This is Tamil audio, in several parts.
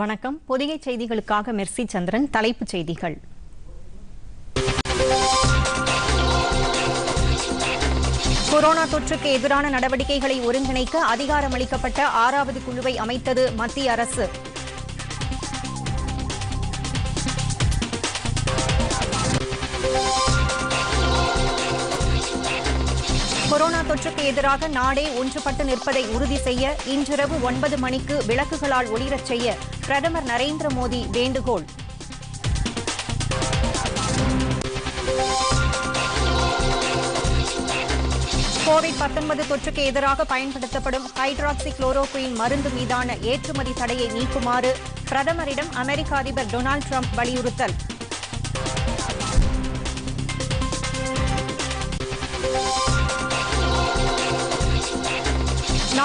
வணக்கம் பொதிகை செய்திகளுக்காக மெர்சி சந்திரன் தலைப்புச் செய்திகள் கொரோனா தொற்றுக்கு எதிரான நடவடிக்கைகளை ஒருங்கிணைக்க அதிகாரம் அளிக்கப்பட்ட ஆறாவது குழுவை அமைத்தது மத்திய அரசு கொரோனா தொற்றுக்கு எதிராக நாடே ஒன்றுபட்டு நிற்பதை உறுதி செய்ய இன்றிரவு ஒன்பது மணிக்கு விளக்குகளால் ஒளிரச் செய்ய பிரதமர் நரேந்திர மோடி வேண்டுகோள் கோவிட் பத்தொன்பது தொற்றுக்கு எதிராக பயன்படுத்தப்படும் ஹைட்ராக்சி குளோரோகுயின் மருந்து மீதான ஏற்றுமதி தடையை நீக்குமாறு பிரதமரிடம் அமெரிக்க அதிபர் டொனால்டு ட்ரம்ப் வலியுறுத்தல்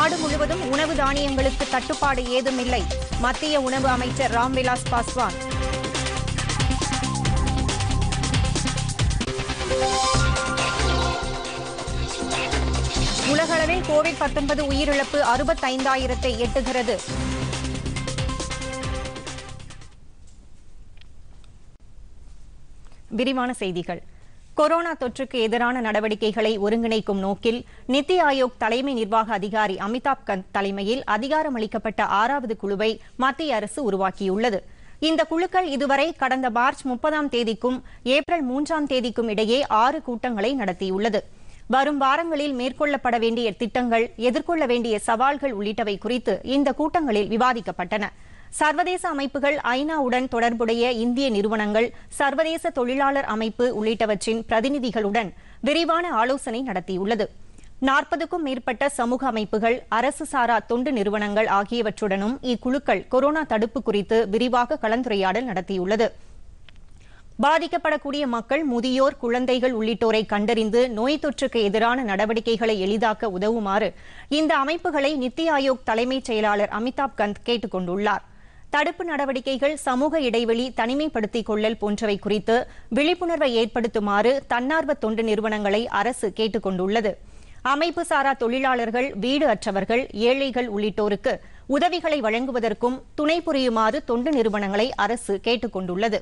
நாடு முழுவதும் உணவு தானியங்களுக்கு தட்டுப்பாடு ஏதுமில்லை மத்திய உணவு அமைச்சர் ராம்விலாஸ் பாஸ்வான் உலகளவில் கோவிட் பத்தொன்பது உயிரிழப்பு அறுபத்தைந்தாயிரத்தை எட்டுகிறது விரிவான செய்திகள் கொரோனா தொற்றுக்கு எதிரான நடவடிக்கைகளை ஒருங்கிணைக்கும் நோக்கில் நித்தி ஆயோக் தலைமை நிர்வாக அதிகாரி அமிதாப் கந்த் தலைமையில் அதிகாரமளிக்கப்பட்ட ஆறாவது குழுவை மத்திய அரசு உருவாக்கியுள்ளது இந்த குழுக்கள் இதுவரை கடந்த மார்ச் முப்பதாம் தேதிக்கும் ஏப்ரல் மூன்றாம் தேதிக்கும் இடையே ஆறு கூட்டங்களை நடத்தியுள்ளது வரும் வாரங்களில் மேற்கொள்ளப்பட வேண்டிய திட்டங்கள் எதிர்கொள்ள வேண்டிய சவால்கள் உள்ளிட்டவை குறித்து இந்த கூட்டங்களில் விவாதிக்கப்பட்டன சர்வதேச அமைப்புகள் ஐநாவுடன் தொடர்புடைய இந்திய நிறுவனங்கள் சர்வதேச தொழிலாளர் அமைப்பு உள்ளிட்டவற்றின் பிரதிநிதிகளுடன் விரிவான ஆலோசனை நடத்தியுள்ளது நாற்பதுக்கும் மேற்பட்ட சமூக அமைப்புகள் அரசு சாரா தொண்டு நிறுவனங்கள் ஆகியவற்றுடனும் இக்குழுக்கள் கொரோனா தடுப்பு குறித்து விரிவாக கலந்துரையாடல் நடத்தியுள்ளது பாதிக்கப்படக்கூடிய மக்கள் முதியோர் குழந்தைகள் உள்ளிட்டோரை கண்டறிந்து நோய் தொற்றுக்கு எதிரான நடவடிக்கைகளை எளிதாக்க உதவுமாறு இந்த அமைப்புகளை நித்தி ஆயோக் தலைமைச் செயலாளர் அமிதாப் கந்த் கேட்டுக் கொண்டுள்ளாா் தடுப்பு நடவடிக்கைகள் சமூக இடைவெளி தனிமைப்படுத்திக் கொள்ளல் போன்றவை குறித்து விழிப்புணர்வை ஏற்படுத்துமாறு தன்னார்வ தொண்டு நிறுவனங்களை அரசு கேட்டுக் கொண்டுள்ளது அமைப்பு சாரா தொழிலாளர்கள் வீடு அற்றவர்கள் ஏழைகள் உள்ளிட்டோருக்கு உதவிகளை வழங்குவதற்கும் துணை புரியுமாறு தொண்டு நிறுவனங்களை அரசு கேட்டுக் கொண்டுள்ளது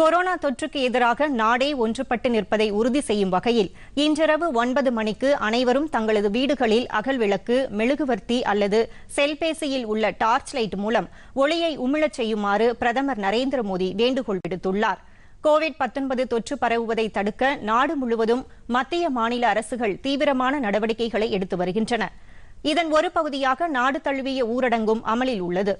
கொரோனா தொற்றுக்கு எதிராக நாடே ஒன்றுபட்டு நிற்பதை உறுதி செய்யும் வகையில் இன்றிரவு ஒன்பது மணிக்கு அனைவரும் தங்களது வீடுகளில் அகல் விளக்கு மெழுகுவர்த்தி அல்லது செல்பேசியில் உள்ள டார்ச் லைட் மூலம் ஒளியை உமிழச் செய்யுமாறு பிரதமர் நரேந்திர மோடி வேண்டுகோள் விடுத்துள்ளார் கோவிட் தொற்று பரவுவதை தடுக்க நாடு முழுவதும் மத்திய மாநில அரசுகள் தீவிரமான நடவடிக்கைகளை எடுத்து வருகின்றன இதன் ஒரு பகுதியாக நாடு தழுவிய ஊரடங்கும் அமலில் உள்ளது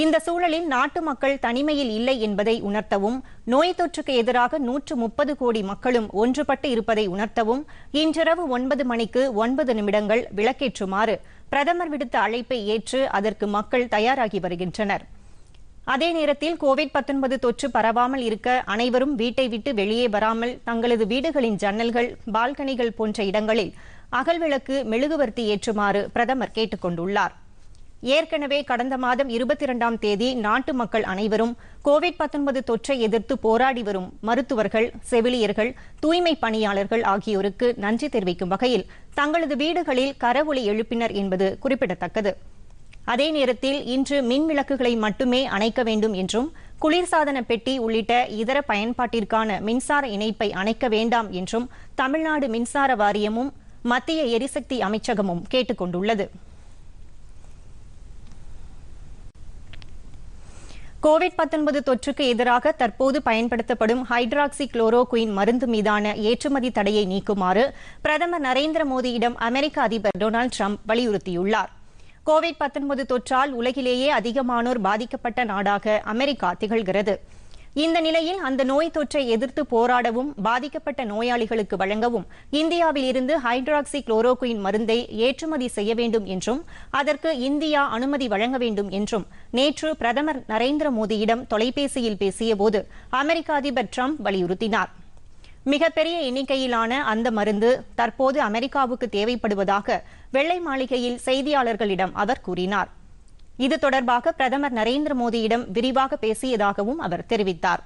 இந்த சூழலில் நாட்டு மக்கள் தனிமையில் இல்லை என்பதை உணர்த்தவும் நோய் தொற்றுக்கு எதிராக நூற்று முப்பது கோடி மக்களும் ஒன்றுபட்டு இருப்பதை உணர்த்தவும் இன்றிரவு ஒன்பது மணிக்கு ஒன்பது நிமிடங்கள் விளக்கேற்றுமாறு பிரதமர் விடுத்த அழைப்பை ஏற்று அதற்கு மக்கள் தயாராகி வருகின்றனர் அதே நேரத்தில் கோவிட் தொற்று பரவாமல் இருக்க அனைவரும் வீட்டை விட்டு வெளியே வராமல் தங்களது வீடுகளின் ஜன்னல்கள் பால்கனிகள் போன்ற இடங்களில் அகல்விளக்கு மெழுகுவர்த்தி ஏற்றுமாறு பிரதமர் கேட்டுக் கொண்டுள்ளார் ஏற்கனவே கடந்த மாதம் இருபத்தி இரண்டாம் தேதி நாட்டு மக்கள் அனைவரும் கோவிட் தொற்றை எதிர்த்து போராடி வரும் மருத்துவர்கள் செவிலியர்கள் தூய்மை பணியாளர்கள் ஆகியோருக்கு நன்றி தெரிவிக்கும் வகையில் தங்களது வீடுகளில் கரவொலி எழுப்பினர் என்பது குறிப்பிடத்தக்கது அதே நேரத்தில் இன்று மின் விளக்குகளை மட்டுமே அணைக்க வேண்டும் என்றும் குளிர்சாதன பெட்டி உள்ளிட்ட இதர பயன்பாட்டிற்கான மின்சார இணைப்பை அணைக்க வேண்டாம் என்றும் தமிழ்நாடு மின்சார வாரியமும் மத்திய எரிசக்தி அமைச்சகமும் கேட்டுக்கொண்டுள்ளது கொண்டுள்ளது கோவிட் தொற்றுக்கு எதிராக தற்போது பயன்படுத்தப்படும் ஹைட்ராக்சி குளோரோகுயின் மருந்து மீதான ஏற்றுமதி தடையை நீக்குமாறு பிரதமர் நரேந்திர மோடியிடம் அமெரிக்க அதிபர் டொனால்டு ட்ரம்ப் வலியுறுத்தியுள்ளார் கோவிட் தொற்றால் உலகிலேயே அதிகமானோர் பாதிக்கப்பட்ட நாடாக அமெரிக்கா திகழ்கிறது இந்த நிலையில் அந்த நோய் தொற்றை எதிர்த்து போராடவும் பாதிக்கப்பட்ட நோயாளிகளுக்கு வழங்கவும் இந்தியாவில் இருந்து ஹைட்ராக்சி குளோரோகுயின் மருந்தை ஏற்றுமதி செய்ய வேண்டும் என்றும் அதற்கு இந்தியா அனுமதி வழங்க வேண்டும் என்றும் நேற்று பிரதமர் நரேந்திர மோடியிடம் தொலைபேசியில் பேசியபோது அமெரிக்க அதிபர் ட்ரம்ப் வலியுறுத்தினார் மிகப்பெரிய எண்ணிக்கையிலான அந்த மருந்து தற்போது அமெரிக்காவுக்கு தேவைப்படுவதாக வெள்ளை மாளிகையில் செய்தியாளர்களிடம் அவர் கூறினார் இது தொடர்பாக பிரதமர் நரேந்திர மோடியிடம் விரிவாக பேசியதாகவும் அவர் தெரிவித்தார்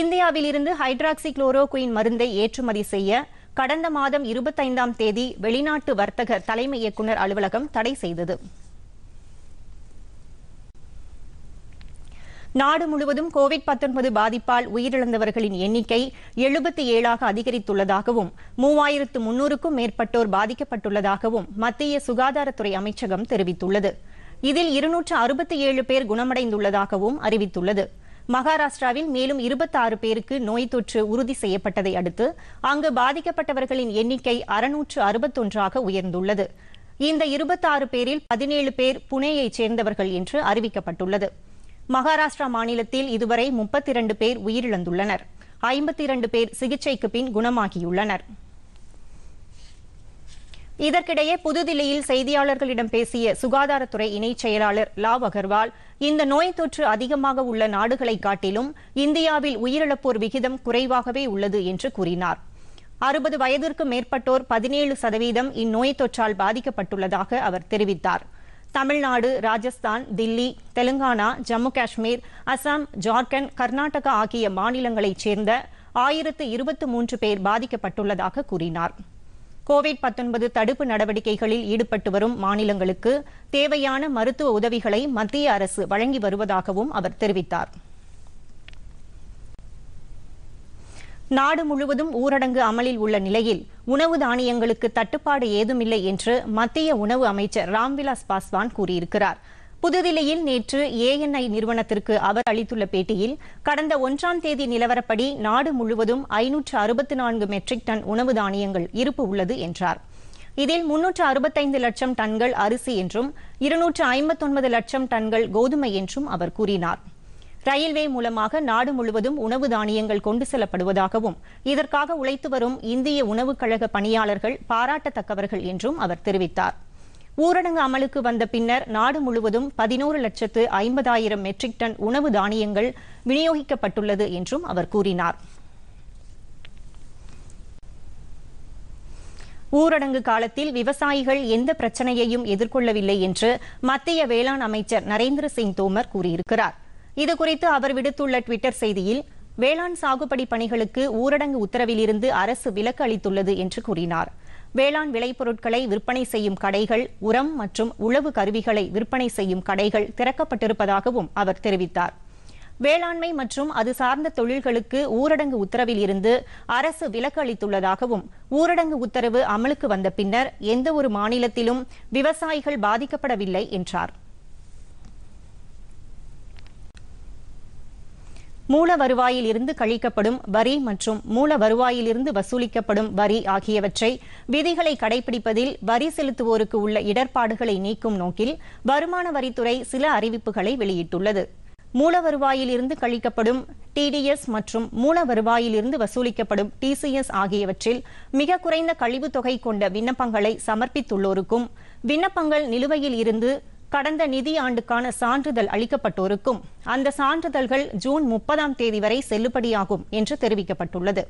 இந்தியாவிலிருந்து ஹைட்ராக்சி குளோரோகுயின் மருந்தை ஏற்றுமதி செய்ய கடந்த மாதம் இருபத்தைந்தாம் தேதி வெளிநாட்டு வர்த்தக தலைமை இயக்குநர் அலுவலகம் தடை செய்தது நாடு முழுவதும் கோவிட் பாதிப்பால் உயிரிழந்தவர்களின் எண்ணிக்கை எழுபத்தி ஏழாக அதிகரித்துள்ளதாகவும் மூவாயிரத்து முன்னூறுக்கும் மேற்பட்டோர் பாதிக்கப்பட்டுள்ளதாகவும் மத்திய சுகாதாரத்துறை அமைச்சகம் தெரிவித்துள்ளது இதில் இருநூற்று அறுபத்தி ஏழு பேர் குணமடைந்துள்ளதாகவும் அறிவித்துள்ளது மகாராஷ்டிராவில் மேலும் இருபத்தி ஆறு பேருக்கு நோய் தொற்று உறுதி செய்யப்பட்டதை அடுத்து அங்கு பாதிக்கப்பட்டவர்களின் எண்ணிக்கை அறுநூற்று அறுபத்தொன்றாக உயர்ந்துள்ளது இந்த இருபத்தாறு பேரில் பதினேழு பேர் புனேயைச் சேர்ந்தவர்கள் என்று அறிவிக்கப்பட்டுள்ளது மகாராஷ்டிரா மாநிலத்தில் இதுவரை முப்பத்தி இரண்டு பேர் உயிரிழந்துள்ளனர் ஐம்பத்தி இரண்டு பேர் சிகிச்சைக்கு பின் குணமாகியுள்ளனர் இதற்கிடையே புதுதில்லியில் செய்தியாளர்களிடம் பேசிய சுகாதாரத்துறை இணைச் செயலாளர் லாவ் அகர்வால் இந்த நோய் தொற்று அதிகமாக உள்ள நாடுகளை காட்டிலும் இந்தியாவில் உயிரிழப்போர் விகிதம் குறைவாகவே உள்ளது என்று கூறினார் அறுபது வயதிற்கு மேற்பட்டோர் பதினேழு சதவீதம் இந்நோய் தொற்றால் பாதிக்கப்பட்டுள்ளதாக அவர் தெரிவித்தார் தமிழ்நாடு ராஜஸ்தான் தில்லி தெலுங்கானா ஜம்மு காஷ்மீர் அசாம் ஜார்க்கண்ட் கர்நாடகா ஆகிய மாநிலங்களைச் சேர்ந்த ஆயிரத்து இருபத்தி மூன்று பேர் பாதிக்கப்பட்டுள்ளதாக கூறினாா் கோவிட் தடுப்பு நடவடிக்கைகளில் ஈடுபட்டு வரும் மாநிலங்களுக்கு தேவையான மருத்துவ உதவிகளை மத்திய அரசு வழங்கி வருவதாகவும் அவர் தெரிவித்தார் நாடு முழுவதும் ஊரடங்கு அமலில் உள்ள நிலையில் உணவு தானியங்களுக்கு தட்டுப்பாடு ஏதுமில்லை என்று மத்திய உணவு அமைச்சர் ராம்விலாஸ் பாஸ்வான் கூறியிருக்கிறாா் புதுதில்லியில் நேற்று ஏஎன்ஐ நிறுவனத்திற்கு அவர் அளித்துள்ள பேட்டியில் கடந்த ஒன்றாம் தேதி நிலவரப்படி நாடு முழுவதும் ஐநூற்று அறுபத்தி நான்கு மெட்ரிக் டன் உணவு தானியங்கள் இருப்பு உள்ளது என்றார் இதில் முன்னூற்று அறுபத்தைந்து லட்சம் டன்கள் அரிசி என்றும் இருநூற்று ஐம்பத்தொன்பது லட்சம் டன்கள் கோதுமை என்றும் அவர் கூறினார் ரயில்வே மூலமாக நாடு முழுவதும் உணவு தானியங்கள் கொண்டு செல்லப்படுவதாகவும் இதற்காக உழைத்து வரும் இந்திய உணவுக் கழக பணியாளர்கள் பாராட்டத்தக்கவர்கள் என்றும் அவர் தெரிவித்தாா் ஊரடங்கு அமலுக்கு வந்த பின்னர் நாடு முழுவதும் பதினோரு லட்சத்து ஐம்பதாயிரம் மெட்ரிக் டன் உணவு தானியங்கள் விநியோகிக்கப்பட்டுள்ளது என்றும் அவர் கூறினார் ஊரடங்கு காலத்தில் விவசாயிகள் எந்த பிரச்சனையையும் எதிர்கொள்ளவில்லை என்று மத்திய வேளாண் அமைச்சர் நரேந்திர சிங் தோமர் கூறியிருக்கிறார் இதுகுறித்து அவர் விடுத்துள்ள டுவிட்டர் செய்தியில் வேளாண் சாகுபடி பணிகளுக்கு ஊரடங்கு உத்தரவிலிருந்து அரசு விலக்கு அளித்துள்ளது என்று கூறினாா் வேளாண் விளைபொருட்களை விற்பனை செய்யும் கடைகள் உரம் மற்றும் உழவு கருவிகளை விற்பனை செய்யும் கடைகள் திறக்கப்பட்டிருப்பதாகவும் அவர் தெரிவித்தார் வேளாண்மை மற்றும் அது சார்ந்த தொழில்களுக்கு ஊரடங்கு உத்தரவில் இருந்து அரசு விலக்கு அளித்துள்ளதாகவும் ஊரடங்கு உத்தரவு அமலுக்கு வந்த பின்னர் எந்தவொரு மாநிலத்திலும் விவசாயிகள் பாதிக்கப்படவில்லை என்றாா் மூல வருவாயில் இருந்து கழிக்கப்படும் வரி மற்றும் மூல வருவாயில் இருந்து வசூலிக்கப்படும் வரி ஆகியவற்றை விதிகளை கடைபிடிப்பதில் வரி செலுத்துவோருக்கு உள்ள இடர்பாடுகளை நீக்கும் நோக்கில் வருமான வரித்துறை சில அறிவிப்புகளை வெளியிட்டுள்ளது மூல வருவாயில் இருந்து கழிக்கப்படும் டிடிஎஸ் மற்றும் மூல வருவாயில் இருந்து வசூலிக்கப்படும் டிசிஎஸ் ஆகியவற்றில் மிக குறைந்த கழிவு தொகை கொண்ட விண்ணப்பங்களை சமர்ப்பித்துள்ளோருக்கும் விண்ணப்பங்கள் நிலுவையில் இருந்து கடந்த நிதியாண்டுக்கான சான்றிதழ் அளிக்கப்பட்டோருக்கும் அந்த சான்றிதழ்கள் ஜூன் முப்பதாம் தேதி வரை செல்லுபடியாகும் என்று தெரிவிக்கப்பட்டுள்ளது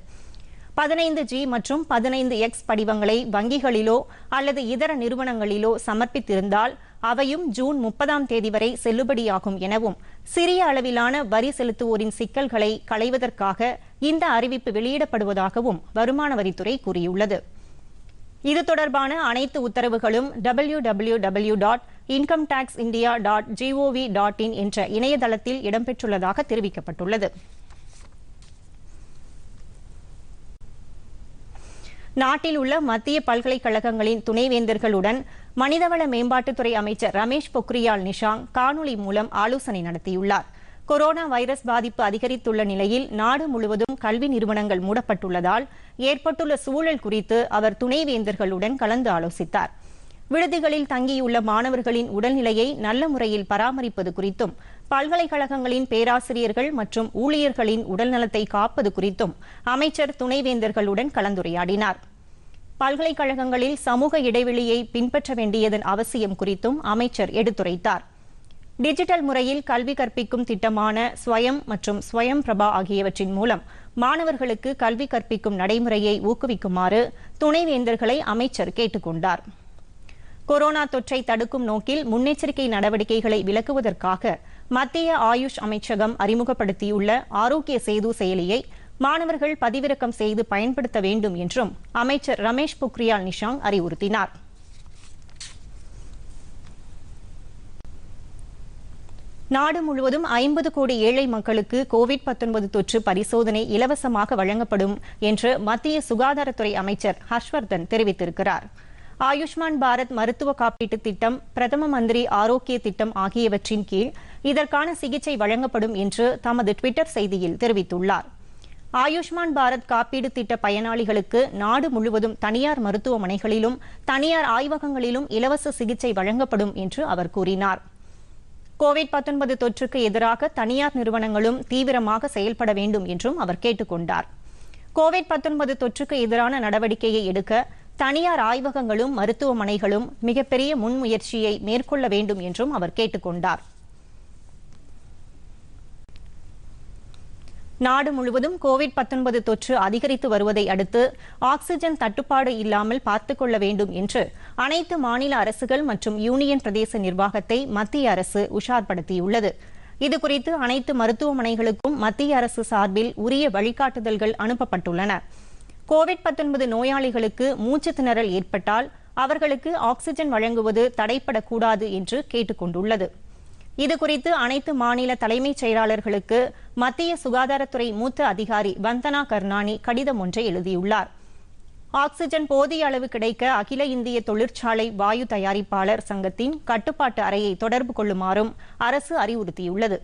பதினைந்து ஜி மற்றும் பதினைந்து எக்ஸ் படிவங்களை வங்கிகளிலோ அல்லது இதர நிறுவனங்களிலோ சமர்ப்பித்திருந்தால் அவையும் ஜூன் முப்பதாம் தேதி வரை செல்லுபடியாகும் எனவும் சிறிய அளவிலான வரி செலுத்துவோரின் சிக்கல்களை களைவதற்காக இந்த அறிவிப்பு வெளியிடப்படுவதாகவும் வருமான வரித்துறை கூறியுள்ளது இது தொடர்பான அனைத்து உத்தரவுகளும் W W W dot income tax India dot gov dot in என்ற இணையதளத்தில் இடம்பெற்றுள்ளதாக தெரிவிக்கப்பட்டுள்ளது நாட்டில் உள்ள மத்திய பல்கலைக்கழகங்களின் துணைவேந்தர்களுடன் மனிதவள மேம்பாட்டுத்துறை அமைச்சர் ரமேஷ் பொக்ரியால் நிஷாங் காணொலி மூலம் ஆலோசனை நடத்தியுள்ளார் கொரோனா வைரஸ் பாதிப்பு அதிகரித்துள்ள நிலையில் நாடு முழுவதும் கல்வி நிறுவனங்கள் மூடப்பட்டுள்ளதால் ஏற்பட்டுள்ள சூழல் குறித்து அவர் துணைவேந்தர்களுடன் கலந்து ஆலோசித்தார் விடுதிகளில் தங்கியுள்ள மாணவர்களின் உடல்நிலையை நல்ல முறையில் பராமரிப்பது குறித்தும் பல்கலைக்கழகங்களின் பேராசிரியர்கள் மற்றும் ஊழியர்களின் உடல்நலத்தை காப்பது குறித்தும் அமைச்சர் துணைவேந்தர்களுடன் கலந்துரையாடினார் பல்கலைக்கழகங்களில் சமூக இடைவெளியை பின்பற்ற வேண்டியதன் அவசியம் குறித்தும் அமைச்சர் எடுத்துரைத்தார் டிஜிட்டல் முறையில் கல்வி கற்பிக்கும் திட்டமான ஸ்வயம் மற்றும் ஸ்வயம் பிரபா ஆகியவற்றின் மூலம் மாணவர்களுக்கு கல்வி கற்பிக்கும் நடைமுறையை ஊக்குவிக்குமாறு துணைவேந்தர்களை அமைச்சர் கேட்டுக்கொண்டாா் கொரோனா தொற்றை தடுக்கும் நோக்கில் முன்னெச்சரிக்கை நடவடிக்கைகளை விலக்குவதற்காக மத்திய ஆயுஷ் அமைச்சகம் அறிமுகப்படுத்தியுள்ள ஆரோக்கிய சேது செயலியை மாணவர்கள் பதிவிறக்கம் செய்து பயன்படுத்த வேண்டும் என்றும் அமைச்சர் ரமேஷ் பொக்ரியால் நிஷாங் அறிவுறுத்தினார் நாடு முழுவதும் ஐம்பது கோடி ஏழை மக்களுக்கு கோவிட் தொற்று பரிசோதனை இலவசமாக வழங்கப்படும் என்று மத்திய சுகாதாரத்துறை அமைச்சர் ஹர்ஷ்வர்தன் தெரிவித்திருக்கிறாா் ஆயுஷ்மான் பாரத் மருத்துவ காப்பீட்டு திட்டம் பிரதம மந்திரி ஆரோக்கிய திட்டம் ஆகியவற்றின் கீழ் இதற்கான சிகிச்சை வழங்கப்படும் என்று தமது டுவிட்டர் செய்தியில் தெரிவித்துள்ளார் ஆயுஷ்மான் பாரத் காப்பீடு திட்ட பயனாளிகளுக்கு நாடு முழுவதும் தனியார் மருத்துவமனைகளிலும் தனியார் ஆய்வகங்களிலும் இலவச சிகிச்சை வழங்கப்படும் என்று அவர் கூறினார் கோவிட் தொற்றுக்கு எதிராக தனியார் நிறுவனங்களும் தீவிரமாக செயல்பட வேண்டும் என்றும் அவர் கேட்டுக் கொண்டார் கோவிட் தொற்றுக்கு எதிரான நடவடிக்கையை எடுக்க தனியார் ஆய்வகங்களும் மருத்துவமனைகளும் மிகப்பெரிய முன்முயற்சியை மேற்கொள்ள வேண்டும் என்றும் அவர் கேட்டுக்கொண்டார் நாடு முழுவதும் கோவிட் தொற்று அதிகரித்து வருவதை அடுத்து ஆக்ஸிஜன் தட்டுப்பாடு இல்லாமல் பார்த்துக் கொள்ள வேண்டும் என்று அனைத்து மாநில அரசுகள் மற்றும் யூனியன் பிரதேச நிர்வாகத்தை மத்திய அரசு உஷார்படுத்தியுள்ளது இதுகுறித்து அனைத்து மருத்துவமனைகளுக்கும் மத்திய அரசு சார்பில் உரிய வழிகாட்டுதல்கள் அனுப்பப்பட்டுள்ளன கோவிட் நோயாளிகளுக்கு மூச்சு ஏற்பட்டால் அவர்களுக்கு ஆக்ஸிஜன் வழங்குவது தடைப்படக்கூடாது என்று கொண்டுள்ளது இதுகுறித்து அனைத்து மாநில தலைமைச் செயலாளர்களுக்கு மத்திய சுகாதாரத்துறை மூத்த அதிகாரி வந்தனா கர்ணானி கடிதம் ஒன்றை எழுதியுள்ளார் ஆக்ஸிஜன் போதிய அளவு கிடைக்க அகில இந்திய தொழிற்சாலை வாயு தயாரிப்பாளர் சங்கத்தின் கட்டுப்பாட்டு அறையை தொடர்பு கொள்ளுமாறும் அரசு அறிவுறுத்தியுள்ளது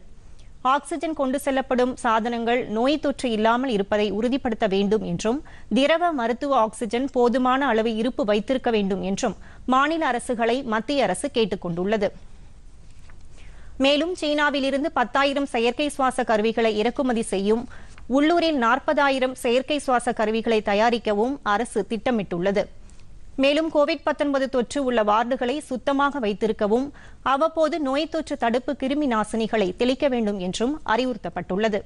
ஆக்சிஜன் கொண்டு செல்லப்படும் சாதனங்கள் நோய் தொற்று இல்லாமல் இருப்பதை உறுதிப்படுத்த வேண்டும் என்றும் திரவ மருத்துவ ஆக்சிஜன் போதுமான அளவு இருப்பு வைத்திருக்க வேண்டும் என்றும் மாநில அரசுகளை மத்திய அரசு கேட்டுக் கொண்டுள்ளது மேலும் சீனாவிலிருந்து பத்தாயிரம் செயற்கை சுவாச கருவிகளை இறக்குமதி செய்யும் உள்ளூரில் நாற்பதாயிரம் செயற்கை சுவாச கருவிகளை தயாரிக்கவும் அரசு திட்டமிட்டுள்ளது மேலும் கோவிட் தொற்று உள்ள வார்டுகளை சுத்தமாக வைத்திருக்கவும் அவ்வப்போது நோய் தொற்று தடுப்பு கிருமி நாசினிகளை தெளிக்க வேண்டும் என்றும் அறிவுறுத்தப்பட்டுள்ளது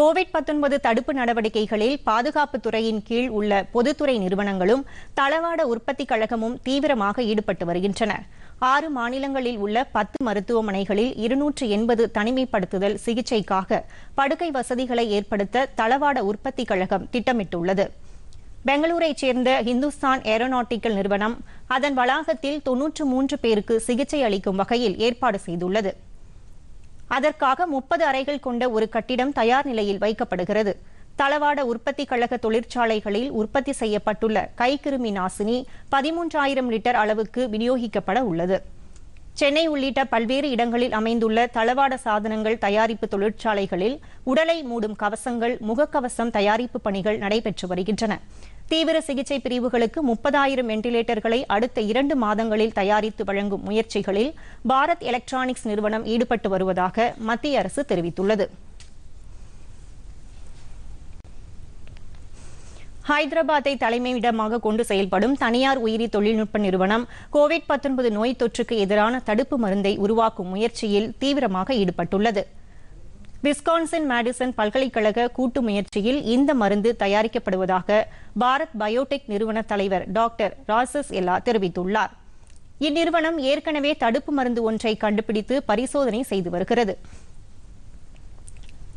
கோவிட் தடுப்பு நடவடிக்கைகளில் பாதுகாப்பு துறையின் கீழ் உள்ள பொதுத்துறை நிறுவனங்களும் தளவாட உற்பத்தி கழகமும் தீவிரமாக ஈடுபட்டு வருகின்றன ஆறு மாநிலங்களில் உள்ள பத்து மருத்துவமனைகளில் இருநூற்று எண்பது தனிமைப்படுத்துதல் சிகிச்சைக்காக படுக்கை வசதிகளை ஏற்படுத்த தளவாட உற்பத்தி கழகம் திட்டமிட்டுள்ளது பெங்களூரைச் சேர்ந்த இந்துஸ்தான் ஏரோநாட்டிக்கல் நிறுவனம் அதன் வளாகத்தில் தொன்னூற்று மூன்று பேருக்கு சிகிச்சை அளிக்கும் வகையில் ஏற்பாடு செய்துள்ளது அதற்காக முப்பது அறைகள் கொண்ட ஒரு கட்டிடம் தயார் நிலையில் வைக்கப்படுகிறது தளவாட உற்பத்தி கழக தொழிற்சாலைகளில் உற்பத்தி செய்யப்பட்டுள்ள கைக்கிருமி நாசினி பதிமூன்றாயிரம் லிட்டர் அளவுக்கு விநியோகிக்கப்பட உள்ளது சென்னை உள்ளிட்ட பல்வேறு இடங்களில் அமைந்துள்ள தளவாட சாதனங்கள் தயாரிப்பு தொழிற்சாலைகளில் உடலை மூடும் கவசங்கள் முகக்கவசம் தயாரிப்பு பணிகள் நடைபெற்று வருகின்றன தீவிர சிகிச்சை பிரிவுகளுக்கு முப்பதாயிரம் வெண்டிலேட்டர்களை அடுத்த இரண்டு மாதங்களில் தயாரித்து வழங்கும் முயற்சிகளில் பாரத் எலக்ட்ரானிக்ஸ் நிறுவனம் ஈடுபட்டு வருவதாக மத்திய அரசு தெரிவித்துள்ளது ஹைதராபாத்தை தலைமையிடமாக கொண்டு செயல்படும் தனியார் உயிரி தொழில்நுட்ப நிறுவனம் கோவிட் நோய் தொற்றுக்கு எதிரான தடுப்பு மருந்தை உருவாக்கும் முயற்சியில் தீவிரமாக ஈடுபட்டுள்ளது விஸ்கான்சன் மேடிசன் பல்கலைக்கழக கூட்டு முயற்சியில் இந்த மருந்து தயாரிக்கப்படுவதாக பாரத் பயோடெக் நிறுவன தலைவர் டாக்டர் ராசஸ் எல்லா தெரிவித்துள்ளார் இந்நிறுவனம் ஏற்கனவே தடுப்பு மருந்து ஒன்றை கண்டுபிடித்து பரிசோதனை செய்து வருகிறது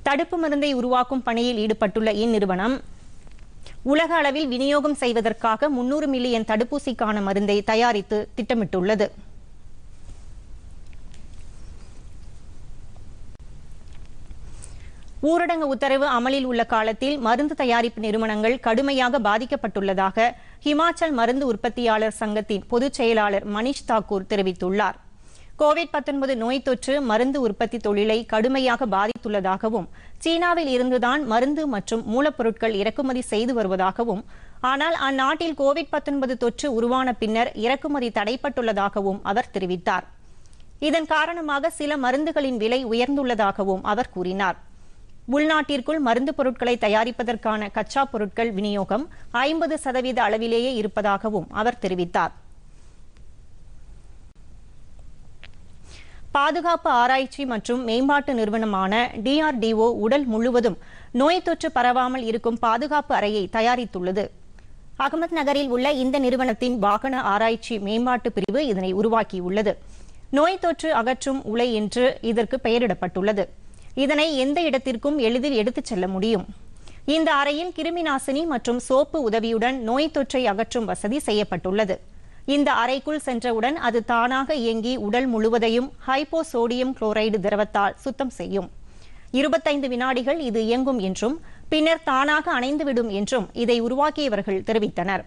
தடுப்பு மருந்தை உருவாக்கும் பணியில் ஈடுபட்டுள்ள இந்நிறுவனம் உலக அளவில் விநியோகம் செய்வதற்காக முன்னூறு மில்லியன் தடுப்பூசிக்கான மருந்தை தயாரித்து திட்டமிட்டுள்ளது ஊரடங்கு உத்தரவு அமலில் உள்ள காலத்தில் மருந்து தயாரிப்பு நிறுவனங்கள் கடுமையாக பாதிக்கப்பட்டுள்ளதாக ஹிமாச்சல் மருந்து உற்பத்தியாளர் சங்கத்தின் பொதுச் செயலாளர் மணிஷ் தாக்கூர் தெரிவித்துள்ளார் கோவிட் நோய் தொற்று மருந்து உற்பத்தி தொழிலை கடுமையாக பாதித்துள்ளதாகவும் சீனாவில் இருந்துதான் மருந்து மற்றும் மூலப்பொருட்கள் இறக்குமதி செய்து வருவதாகவும் ஆனால் அந்நாட்டில் கோவிட் தொற்று உருவான பின்னர் இறக்குமதி தடைப்பட்டுள்ளதாகவும் அவர் தெரிவித்தார் இதன் காரணமாக சில மருந்துகளின் விலை உயர்ந்துள்ளதாகவும் அவர் கூறினார் உள்நாட்டிற்குள் மருந்து பொருட்களை தயாரிப்பதற்கான கச்சா பொருட்கள் விநியோகம் ஐம்பது சதவீத அளவிலேயே இருப்பதாகவும் அவர் தெரிவித்தார் பாதுகாப்பு ஆராய்ச்சி மற்றும் மேம்பாட்டு நிறுவனமான டிஆர்டிஓ உடல் முழுவதும் நோய் தொற்று பரவாமல் இருக்கும் பாதுகாப்பு அறையை தயாரித்துள்ளது அகமத் நகரில் உள்ள இந்த நிறுவனத்தின் வாகன ஆராய்ச்சி மேம்பாட்டு பிரிவு இதனை உருவாக்கியுள்ளது நோய் தொற்று அகற்றும் உலை என்று இதற்கு பெயரிடப்பட்டுள்ளது இதனை எந்த இடத்திற்கும் எளிதில் எடுத்துச் செல்ல முடியும் இந்த அறையில் நாசினி மற்றும் சோப்பு உதவியுடன் நோய் தொற்றை அகற்றும் வசதி செய்யப்பட்டுள்ளது இந்த அறைக்குள் சென்றவுடன் அது தானாக இயங்கி உடல் முழுவதையும் ஹைபோசோடியம் குளோரைடு திரவத்தால் சுத்தம் செய்யும் இருபத்தைந்து வினாடிகள் இது இயங்கும் என்றும் பின்னர் தானாக அணைந்துவிடும் என்றும் இதை உருவாக்கியவர்கள் தெரிவித்தனர்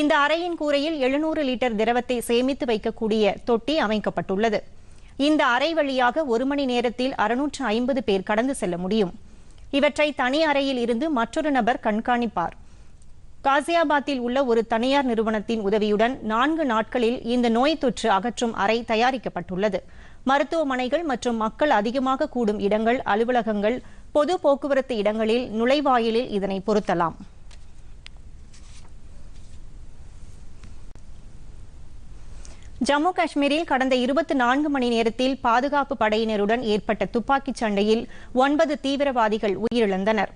இந்த அறையின் கூரையில் எழுநூறு லிட்டர் திரவத்தை சேமித்து வைக்கக்கூடிய தொட்டி அமைக்கப்பட்டுள்ளது இந்த அறை வழியாக ஒரு மணி நேரத்தில் அறுநூற்று ஐம்பது பேர் கடந்து செல்ல முடியும் இவற்றை தனி அறையில் இருந்து மற்றொரு நபர் கண்காணிப்பார் காசியாபாத்தில் உள்ள ஒரு தனியார் நிறுவனத்தின் உதவியுடன் நான்கு நாட்களில் இந்த நோய் தொற்று அகற்றும் அறை தயாரிக்கப்பட்டுள்ளது மருத்துவமனைகள் மற்றும் மக்கள் அதிகமாக கூடும் இடங்கள் அலுவலகங்கள் பொது போக்குவரத்து இடங்களில் நுழைவாயிலில் இதனை பொருத்தலாம் ஜம்மு காஷ்மீரில் கடந்த இருபத்தி நான்கு மணி நேரத்தில் பாதுகாப்பு படையினருடன் ஏற்பட்ட துப்பாக்கிச் சண்டையில் ஒன்பது தீவிரவாதிகள் உயிரிழந்தனர்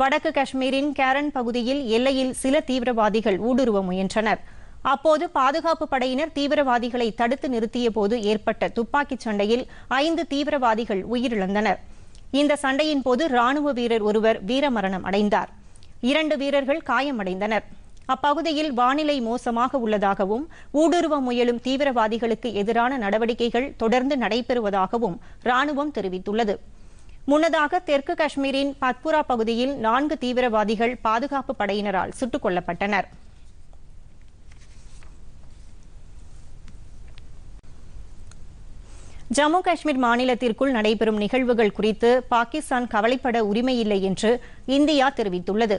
வடக்கு காஷ்மீரின் கேரன் பகுதியில் எல்லையில் சில தீவிரவாதிகள் ஊடுருவ முயன்றனர் அப்போது பாதுகாப்பு படையினர் தீவிரவாதிகளை தடுத்து நிறுத்திய போது ஏற்பட்ட துப்பாக்கிச் சண்டையில் ஐந்து தீவிரவாதிகள் உயிரிழந்தனர் இந்த சண்டையின் போது ராணுவ வீரர் ஒருவர் வீரமரணம் அடைந்தார் இரண்டு வீரர்கள் காயமடைந்தனர் அப்பகுதியில் வானிலை மோசமாக உள்ளதாகவும் ஊடுருவ முயலும் தீவிரவாதிகளுக்கு எதிரான நடவடிக்கைகள் தொடர்ந்து நடைபெறுவதாகவும் ராணுவம் தெரிவித்துள்ளது முன்னதாக தெற்கு காஷ்மீரின் பத்புரா பகுதியில் நான்கு தீவிரவாதிகள் பாதுகாப்பு படையினரால் சுட்டுக் கொல்லப்பட்டனர் ஜம்மு காஷ்மீர் மாநிலத்திற்குள் நடைபெறும் நிகழ்வுகள் குறித்து பாகிஸ்தான் கவலைப்பட உரிமையில்லை என்று இந்தியா தெரிவித்துள்ளது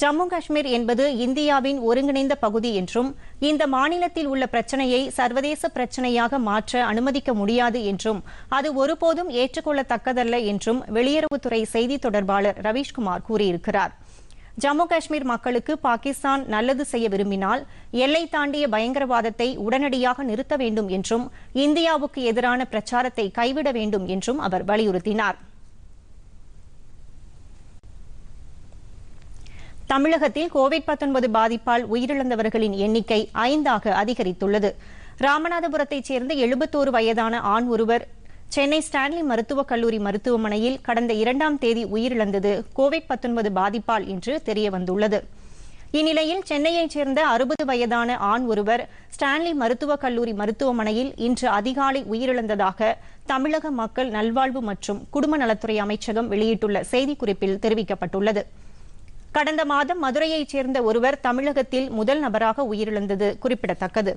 ஜம்மு காஷ்மீர் என்பது இந்தியாவின் ஒருங்கிணைந்த பகுதி என்றும் இந்த மாநிலத்தில் உள்ள பிரச்சனையை சர்வதேச பிரச்சனையாக மாற்ற அனுமதிக்க முடியாது என்றும் அது ஒருபோதும் ஏற்றுக்கொள்ளத்தக்கதல்ல என்றும் வெளியுறவுத்துறை செய்தி தொடர்பாளர் ரவீஷ்குமார் கூறியிருக்கிறார் ஜம்மு காஷ்மீர் மக்களுக்கு பாகிஸ்தான் நல்லது செய்ய விரும்பினால் எல்லை தாண்டிய பயங்கரவாதத்தை உடனடியாக நிறுத்த வேண்டும் என்றும் இந்தியாவுக்கு எதிரான பிரச்சாரத்தை கைவிட வேண்டும் என்றும் அவர் வலியுறுத்தினாா் தமிழகத்தில் கோவிட் பாதிப்பால் உயிரிழந்தவர்களின் எண்ணிக்கை ஐந்தாக அதிகரித்துள்ளது ராமநாதபுரத்தைச் சேர்ந்த எழுபத்தோரு வயதான ஆண் ஒருவர் சென்னை ஸ்டான்லி மருத்துவக் கல்லூரி மருத்துவமனையில் கடந்த இரண்டாம் தேதி உயிரிழந்தது கோவிட் பாதிப்பால் என்று தெரியவந்துள்ளது இந்நிலையில் சென்னையைச் சேர்ந்த அறுபது வயதான ஆண் ஒருவர் ஸ்டான்லி மருத்துவக் கல்லூரி மருத்துவமனையில் இன்று அதிகாலை உயிரிழந்ததாக தமிழக மக்கள் நல்வாழ்வு மற்றும் குடும்ப நலத்துறை அமைச்சகம் வெளியிட்டுள்ள செய்திக்குறிப்பில் தெரிவிக்கப்பட்டுள்ளது கடந்த மாதம் மதுரையைச் சேர்ந்த ஒருவர் தமிழகத்தில் முதல் நபராக உயிரிழந்தது குறிப்பிடத்தக்கது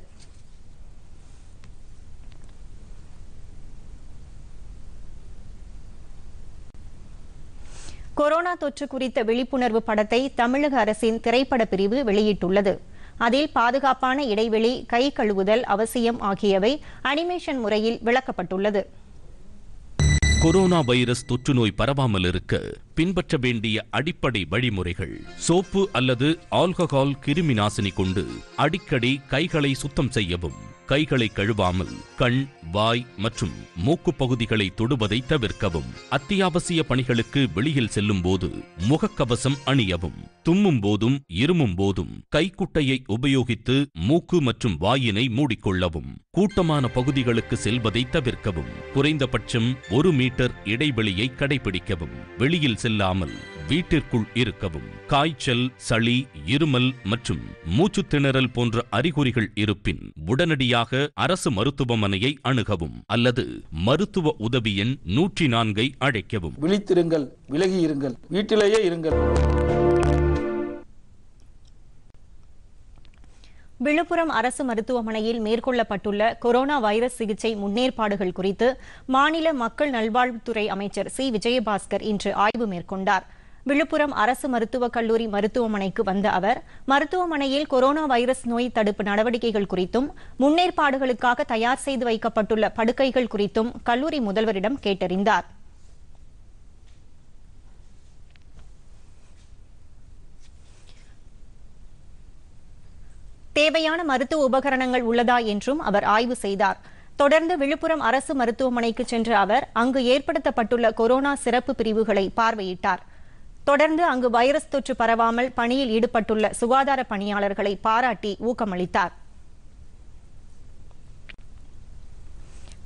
கொரோனா தொற்று குறித்த விழிப்புணர்வு படத்தை தமிழக அரசின் திரைப்பட பிரிவு வெளியிட்டுள்ளது அதில் பாதுகாப்பான இடைவெளி கை கழுவுதல் அவசியம் ஆகியவை அனிமேஷன் முறையில் விளக்கப்பட்டுள்ளது கொரோனா வைரஸ் தொற்றுநோய் பரவாமல் இருக்க பின்பற்ற வேண்டிய அடிப்படை வழிமுறைகள் சோப்பு அல்லது ஆல்கஹால் கிருமி நாசினி கொண்டு அடிக்கடி கைகளை சுத்தம் செய்யவும் கைகளை கழுவாமல் கண் வாய் மற்றும் மூக்கு பகுதிகளை தொடுவதை தவிர்க்கவும் அத்தியாவசிய பணிகளுக்கு வெளியில் செல்லும் போது முகக்கவசம் அணியவும் தும்மும் போதும் இருமும் போதும் கைக்குட்டையை உபயோகித்து மூக்கு மற்றும் வாயினை மூடிக்கொள்ளவும் கூட்டமான பகுதிகளுக்கு செல்வதை தவிர்க்கவும் குறைந்தபட்சம் ஒரு மீட்டர் இடைவெளியை கடைபிடிக்கவும் வெளியில் செல்லாமல் வீட்டிற்குள் இருக்கவும் காய்ச்சல் சளி இருமல் மற்றும் மூச்சு திணறல் போன்ற அறிகுறிகள் இருப்பின் உடனடியாக அரசு மருத்துவமனையை அணுகவும் அல்லது மருத்துவ உதவி எண் நூற்றி நான்கை அழைக்கவும் விழித்திருங்கள் விலகி இருங்கள் வீட்டிலேயே இருங்கள் விழுப்புரம் அரசு மருத்துவமனையில் மேற்கொள்ளப்பட்டுள்ள கொரோனா வைரஸ் சிகிச்சை முன்னேற்பாடுகள் குறித்து மாநில மக்கள் நல்வாழ்வுத்துறை அமைச்சர் சி விஜயபாஸ்கர் இன்று ஆய்வு மேற்கொண்டாா் விழுப்புரம் அரசு மருத்துவக் கல்லூரி மருத்துவமனைக்கு வந்த அவர் மருத்துவமனையில் கொரோனா வைரஸ் நோய் தடுப்பு நடவடிக்கைகள் குறித்தும் முன்னேற்பாடுகளுக்காக தயார் செய்து வைக்கப்பட்டுள்ள படுக்கைகள் குறித்தும் கல்லூரி முதல்வரிடம் கேட்டறிந்தார் தேவையான மருத்துவ உபகரணங்கள் உள்ளதா என்றும் அவர் ஆய்வு செய்தார் தொடர்ந்து விழுப்புரம் அரசு மருத்துவமனைக்கு சென்ற அவர் அங்கு ஏற்படுத்தப்பட்டுள்ள கொரோனா சிறப்பு பிரிவுகளை பார்வையிட்டார் தொடர்ந்து அங்கு வைரஸ் தொற்று பரவாமல் பணியில் ஈடுபட்டுள்ள சுகாதார பணியாளர்களை பாராட்டி ஊக்கமளித்தார்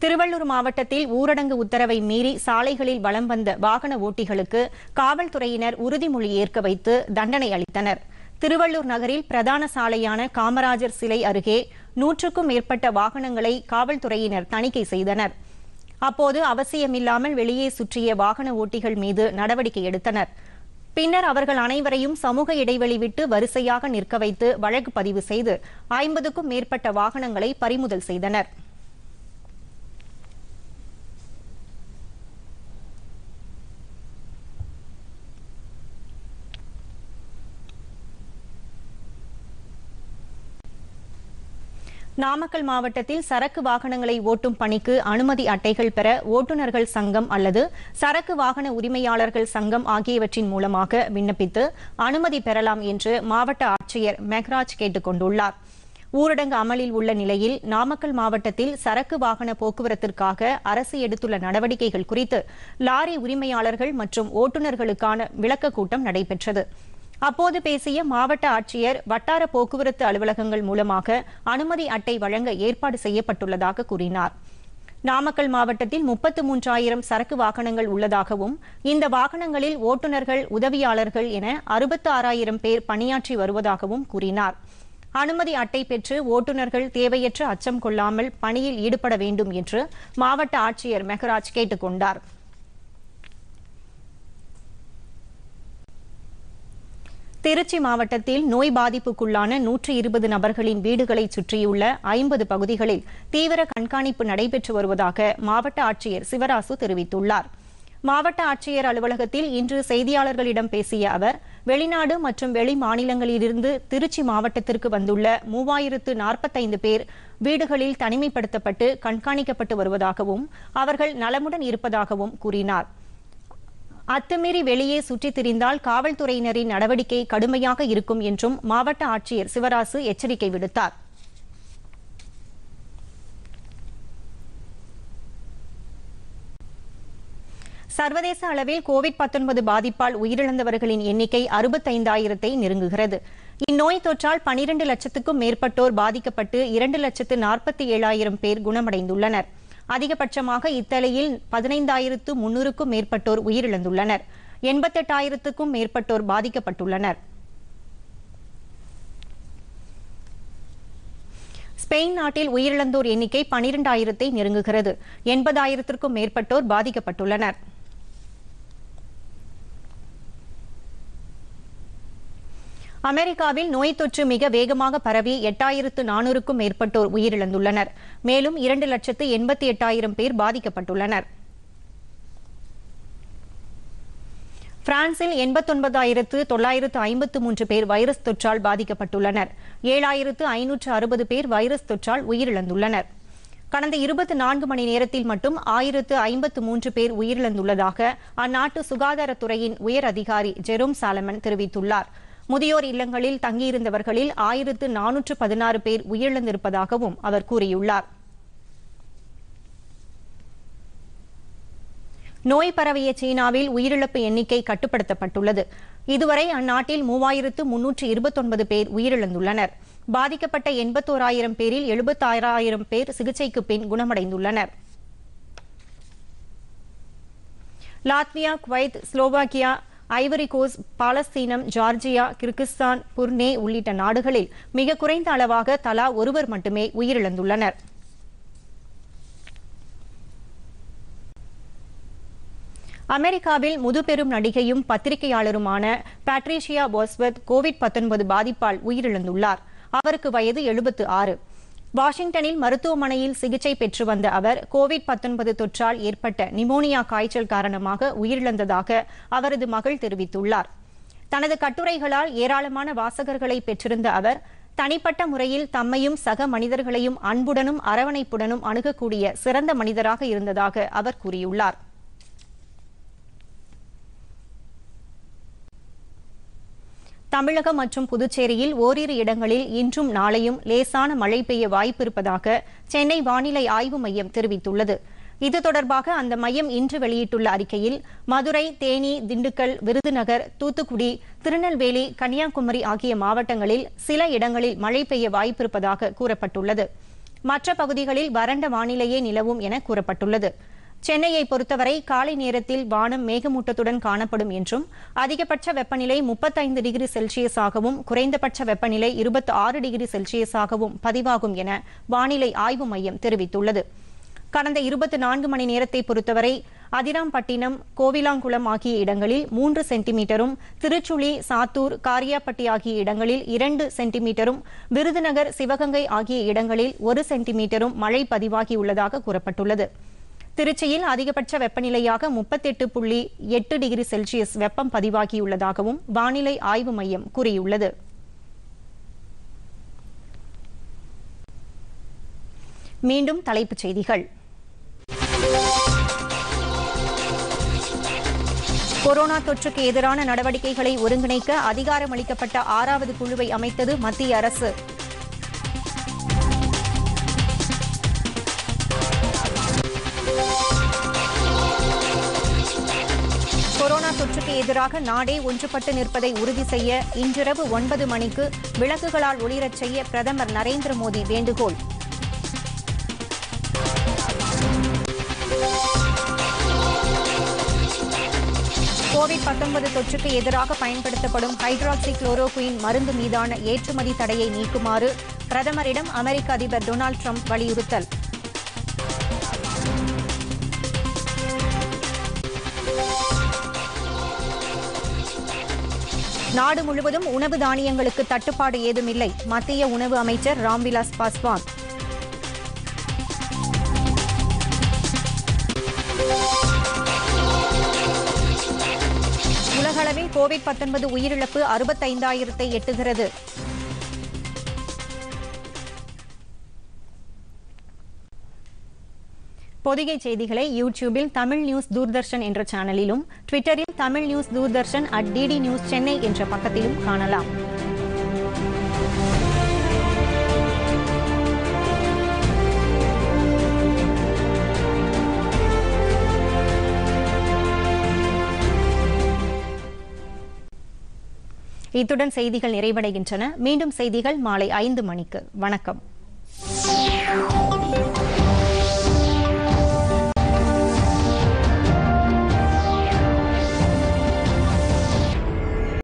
திருவள்ளூர் மாவட்டத்தில் ஊரடங்கு உத்தரவை மீறி சாலைகளில் வலம் வந்த வாகன ஓட்டிகளுக்கு காவல்துறையினர் உறுதிமொழி ஏற்க வைத்து தண்டனை அளித்தனர் திருவள்ளூர் நகரில் பிரதான சாலையான காமராஜர் சிலை அருகே நூற்றுக்கும் மேற்பட்ட வாகனங்களை காவல்துறையினர் தணிக்கை செய்தனர் அப்போது அவசியமில்லாமல் வெளியே சுற்றிய வாகன ஓட்டிகள் மீது நடவடிக்கை எடுத்தனர் பின்னர் அவர்கள் அனைவரையும் சமூக இடைவெளி விட்டு வரிசையாக நிற்க வைத்து வழக்கு பதிவு செய்து ஐம்பதுக்கும் மேற்பட்ட வாகனங்களை பறிமுதல் செய்தனா் நாமக்கல் மாவட்டத்தில் சரக்கு வாகனங்களை ஓட்டும் பணிக்கு அனுமதி அட்டைகள் பெற ஓட்டுநர்கள் சங்கம் அல்லது சரக்கு வாகன உரிமையாளர்கள் சங்கம் ஆகியவற்றின் மூலமாக விண்ணப்பித்து அனுமதி பெறலாம் என்று மாவட்ட ஆட்சியர் மெக்ராஜ் கேட்டுக் கொண்டுள்ளார் ஊரடங்கு அமலில் உள்ள நிலையில் நாமக்கல் மாவட்டத்தில் சரக்கு வாகன போக்குவரத்திற்காக அரசு எடுத்துள்ள நடவடிக்கைகள் குறித்து லாரி உரிமையாளர்கள் மற்றும் ஓட்டுநர்களுக்கான விளக்கக் கூட்டம் நடைபெற்றது அப்போது பேசிய மாவட்ட ஆட்சியர் வட்டார போக்குவரத்து அலுவலகங்கள் மூலமாக அனுமதி அட்டை வழங்க ஏற்பாடு செய்யப்பட்டுள்ளதாக கூறினார் நாமக்கல் மாவட்டத்தில் முப்பத்து மூன்றாயிரம் சரக்கு வாகனங்கள் உள்ளதாகவும் இந்த வாகனங்களில் ஓட்டுநர்கள் உதவியாளர்கள் என அறுபத்து ஆறாயிரம் பேர் பணியாற்றி வருவதாகவும் கூறினார் அனுமதி அட்டை பெற்று ஓட்டுநர்கள் தேவையற்ற அச்சம் கொள்ளாமல் பணியில் ஈடுபட வேண்டும் என்று மாவட்ட ஆட்சியர் மெகராஜ் கேட்டுக் கொண்டாா் திருச்சி மாவட்டத்தில் நோய் பாதிப்புக்குள்ளான நூற்றி இருபது நபர்களின் வீடுகளை சுற்றியுள்ள ஐம்பது பகுதிகளில் தீவிர கண்காணிப்பு நடைபெற்று வருவதாக மாவட்ட ஆட்சியர் சிவராசு தெரிவித்துள்ளார் மாவட்ட ஆட்சியர் அலுவலகத்தில் இன்று செய்தியாளர்களிடம் பேசிய அவர் வெளிநாடு மற்றும் வெளி மாநிலங்களிலிருந்து திருச்சி மாவட்டத்திற்கு வந்துள்ள மூவாயிரத்து நாற்பத்தைந்து பேர் வீடுகளில் தனிமைப்படுத்தப்பட்டு கண்காணிக்கப்பட்டு வருவதாகவும் அவர்கள் நலமுடன் இருப்பதாகவும் கூறினாா் அத்துமீறி வெளியே சுற்றித் திரிந்தால் காவல்துறையினரின் நடவடிக்கை கடுமையாக இருக்கும் என்றும் மாவட்ட ஆட்சியர் சிவராசு எச்சரிக்கை விடுத்தார் சர்வதேச அளவில் கோவிட் பாதிப்பால் உயிரிழந்தவர்களின் எண்ணிக்கை அறுபத்தைந்தாயிரத்தை நெருங்குகிறது இந்நோய் தொற்றால் பனிரண்டு லட்சத்துக்கும் மேற்பட்டோர் பாதிக்கப்பட்டு இரண்டு லட்சத்து நாற்பத்தி ஏழாயிரம் பேர் குணமடைந்துள்ளனா் அதிகபட்சமாக இத்தலையில் பதினைந்தாயிரத்து முன்னூறுக்கும் மேற்பட்டோர் உயிரிழந்துள்ளனர் எண்பத்தெட்டாயிரத்துக்கும் மேற்பட்டோர் பாதிக்கப்பட்டுள்ளனர் ஸ்பெயின் நாட்டில் உயிரிழந்தோர் எண்ணிக்கை பனிரெண்டாயிரத்தை நெருங்குகிறது எண்பதாயிரத்திற்கும் மேற்பட்டோர் பாதிக்கப்பட்டுள்ளனா் அமெரிக்காவில் நோய் தொற்று மிக வேகமாக பரவி எட்டாயிரத்து நானூறுக்கும் மேற்பட்டோர் உயிரிழந்துள்ளனர் மேலும் இரண்டு லட்சத்து எண்பத்தி எட்டாயிரம் பேர் பாதிக்கப்பட்டுள்ளனர் பிரான்சில் எண்பத்தொன்பதாயிரத்து தொள்ளாயிரத்து ஐம்பத்து மூன்று பேர் வைரஸ் தொற்றால் பாதிக்கப்பட்டுள்ளனர் ஏழாயிரத்து ஐநூற்று அறுபது பேர் வைரஸ் தொற்றால் உயிரிழந்துள்ளனர் கடந்த இருபத்தி நான்கு மணி நேரத்தில் மட்டும் ஆயிரத்து ஐம்பத்து மூன்று பேர் உயிரிழந்துள்ளதாக அந்நாட்டு சுகாதாரத்துறையின் உயர் அதிகாரி ஜெரோம் சாலமன் தெரிவித்துள்ளாா் முதியோர் இல்லங்களில் தங்கியிருந்தவர்களில் ஆயிரத்து நானூற்று பதினாறு பேர் உயிரிழந்திருப்பதாகவும் அவர் கூறியுள்ளார் நோய் பரவிய சீனாவில் உயிரிழப்பு எண்ணிக்கை கட்டுப்படுத்தப்பட்டுள்ளது இதுவரை அந்நாட்டில் மூவாயிரத்து முன்னூற்று இருபத்தொன்பது பேர் உயிரிழந்துள்ளனர் பாதிக்கப்பட்ட எண்பத்தோராயிரம் பேரில் எழுபத்தாறாயிரம் பேர் சிகிச்சைக்கு பின் குணமடைந்துள்ளனர் லாத்வியா குவைத் ஸ்லோவாக்கியா ஐவரிகோஸ் பாலஸ்தீனம் ஜார்ஜியா கிர்கிஸ்தான் புர்னே உள்ளிட்ட நாடுகளில் மிக குறைந்த அளவாக தலா ஒருவர் மட்டுமே உயிரிழந்துள்ளனர் அமெரிக்காவில் முதுபெரும் நடிகையும் பத்திரிகையாளருமான பேட்ரிஷியா போஸ்வத் கோவிட் பாதிப்பால் உயிரிழந்துள்ளார் அவருக்கு வயது எழுபத்து ஆறு வாஷிங்டனில் மருத்துவமனையில் சிகிச்சை பெற்று வந்த அவர் கோவிட் தொற்றால் ஏற்பட்ட நிமோனியா காய்ச்சல் காரணமாக உயிரிழந்ததாக அவரது மகள் தெரிவித்துள்ளார் தனது கட்டுரைகளால் ஏராளமான வாசகர்களை பெற்றிருந்த அவர் தனிப்பட்ட முறையில் தம்மையும் சக மனிதர்களையும் அன்புடனும் அரவணைப்புடனும் அணுகக்கூடிய சிறந்த மனிதராக இருந்ததாக அவர் கூறியுள்ளார் தமிழகம் மற்றும் புதுச்சேரியில் ஓரிரு இடங்களில் இன்றும் நாளையும் லேசான மழை பெய்ய வாய்ப்பிருப்பதாக சென்னை வானிலை ஆய்வு மையம் தெரிவித்துள்ளது இது தொடர்பாக அந்த மையம் இன்று வெளியிட்டுள்ள அறிக்கையில் மதுரை தேனி திண்டுக்கல் விருதுநகர் தூத்துக்குடி திருநெல்வேலி கன்னியாகுமரி ஆகிய மாவட்டங்களில் சில இடங்களில் மழை பெய்ய வாய்ப்பிருப்பதாக கூறப்பட்டுள்ளது மற்ற பகுதிகளில் வறண்ட வானிலையே நிலவும் என கூறப்பட்டுள்ளது சென்னையை பொறுத்தவரை காலை நேரத்தில் வானம் மேகமூட்டத்துடன் காணப்படும் என்றும் அதிகபட்ச வெப்பநிலை முப்பத்தைந்து டிகிரி செல்சியஸாகவும் குறைந்தபட்ச வெப்பநிலை இருபத்தி ஆறு டிகிரி செல்சியஸாகவும் பதிவாகும் என வானிலை ஆய்வு மையம் தெரிவித்துள்ளது கடந்த இருபத்தி நான்கு மணி நேரத்தை பொறுத்தவரை அதிராம்பட்டினம் கோவிலாங்குளம் ஆகிய இடங்களில் மூன்று சென்டிமீட்டரும் திருச்சுழி சாத்தூர் காரியாப்பட்டி ஆகிய இடங்களில் இரண்டு சென்டிமீட்டரும் விருதுநகர் சிவகங்கை ஆகிய இடங்களில் ஒரு சென்டிமீட்டரும் மழை பதிவாகியுள்ளதாக கூறப்பட்டுள்ளது திருச்சியில் அதிகபட்ச வெப்பநிலையாக முப்பத்தி எட்டு புள்ளி எட்டு டிகிரி செல்சியஸ் வெப்பம் பதிவாகியுள்ளதாகவும் வானிலை ஆய்வு மையம் கூறியுள்ளது மீண்டும் தலைப்புச் செய்திகள் கொரோனா தொற்றுக்கு எதிரான நடவடிக்கைகளை ஒருங்கிணைக்க அதிகாரமளிக்கப்பட்ட ஆறாவது குழுவை அமைத்தது மத்திய அரசு தொற்றுக்கு எதிராக நாடே ஒன்றுபட்டு நிற்பதை உறுதி செய்ய இன்றிரவு ஒன்பது மணிக்கு விளக்குகளால் ஒளிரச் செய்ய பிரதமர் நரேந்திர மோடி வேண்டுகோள் கோவிட் தொற்றுக்கு எதிராக பயன்படுத்தப்படும் ஹைட்ராக்சி குளோரோகுயின் மருந்து மீதான ஏற்றுமதி தடையை நீக்குமாறு பிரதமரிடம் அமெரிக்க அதிபர் டொனால்டு டிரம்ப் வலியுறுத்தல் நாடு முழுவதும் உணவு தானியங்களுக்கு தட்டுப்பாடு ஏதுமில்லை மத்திய உணவு அமைச்சர் ராம்விலாஸ் பாஸ்வான் உலகளவில் கோவிட் உயிரிழப்பு அறுபத்தைந்தாயிரத்தை எட்டுகிறது பொதிகை செய்திகளை யூடியூபில் தமிழ் நியூஸ் தூர்தர்ஷன் என்ற சேனலிலும் ட்விட்டரில் Tamil news Doordarshan at DD news Chennai என்ற பக்கத்திலும் காணலாம் இத்துடன் செய்திகள் நிறைவடைகின்றன மீண்டும் செய்திகள் மாலை ஐந்து மணிக்கு வணக்கம்